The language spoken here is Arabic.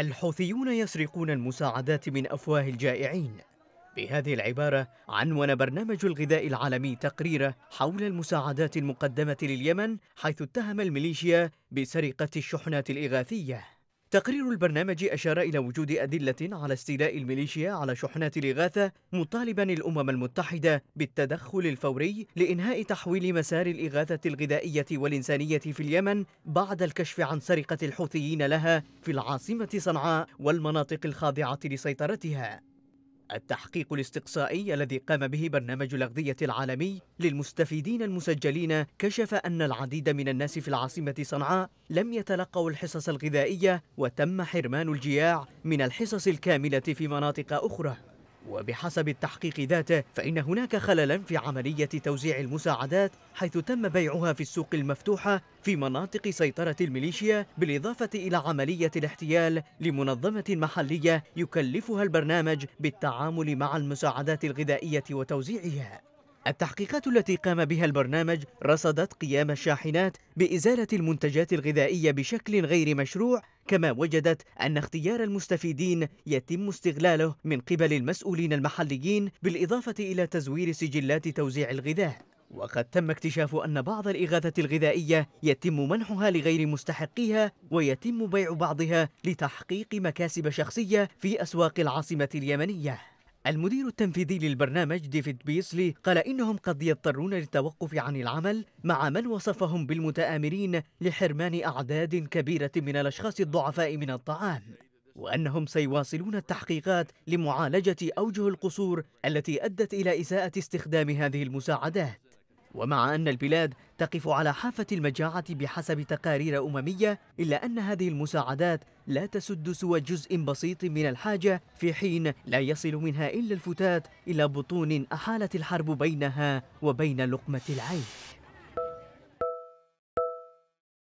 الحوثيون يسرقون المساعدات من أفواه الجائعين بهذه العبارة عنون برنامج الغذاء العالمي تقريره حول المساعدات المقدمة لليمن حيث اتهم الميليشيا بسرقة الشحنات الإغاثية تقرير البرنامج أشار إلى وجود أدلة على استيلاء الميليشيا على شحنات الإغاثة مطالبا الأمم المتحدة بالتدخل الفوري لإنهاء تحويل مسار الإغاثة الغذائية والإنسانية في اليمن بعد الكشف عن سرقة الحوثيين لها في العاصمة صنعاء والمناطق الخاضعة لسيطرتها التحقيق الاستقصائي الذي قام به برنامج الأغذية العالمي للمستفيدين المسجلين كشف أن العديد من الناس في العاصمة صنعاء لم يتلقوا الحصص الغذائية وتم حرمان الجياع من الحصص الكاملة في مناطق أخرى وبحسب التحقيق ذاته فإن هناك خللا في عملية توزيع المساعدات حيث تم بيعها في السوق المفتوحة في مناطق سيطرة الميليشيا بالإضافة إلى عملية الاحتيال لمنظمة محلية يكلفها البرنامج بالتعامل مع المساعدات الغذائية وتوزيعها التحقيقات التي قام بها البرنامج رصدت قيام الشاحنات بإزالة المنتجات الغذائية بشكل غير مشروع كما وجدت أن اختيار المستفيدين يتم استغلاله من قبل المسؤولين المحليين بالإضافة إلى تزوير سجلات توزيع الغذاء وقد تم اكتشاف أن بعض الإغاثة الغذائية يتم منحها لغير مستحقيها ويتم بيع بعضها لتحقيق مكاسب شخصية في أسواق العاصمة اليمنية المدير التنفيذي للبرنامج ديفيد بيسلي قال إنهم قد يضطرون للتوقف عن العمل مع من وصفهم بالمتآمرين لحرمان أعداد كبيرة من الأشخاص الضعفاء من الطعام وأنهم سيواصلون التحقيقات لمعالجة أوجه القصور التي أدت إلى إساءة استخدام هذه المساعدات ومع أن البلاد تقف على حافة المجاعة بحسب تقارير أممية إلا أن هذه المساعدات لا تسد سوى جزء بسيط من الحاجة في حين لا يصل منها إلا الفتات إلى بطون أحالت الحرب بينها وبين لقمة العيش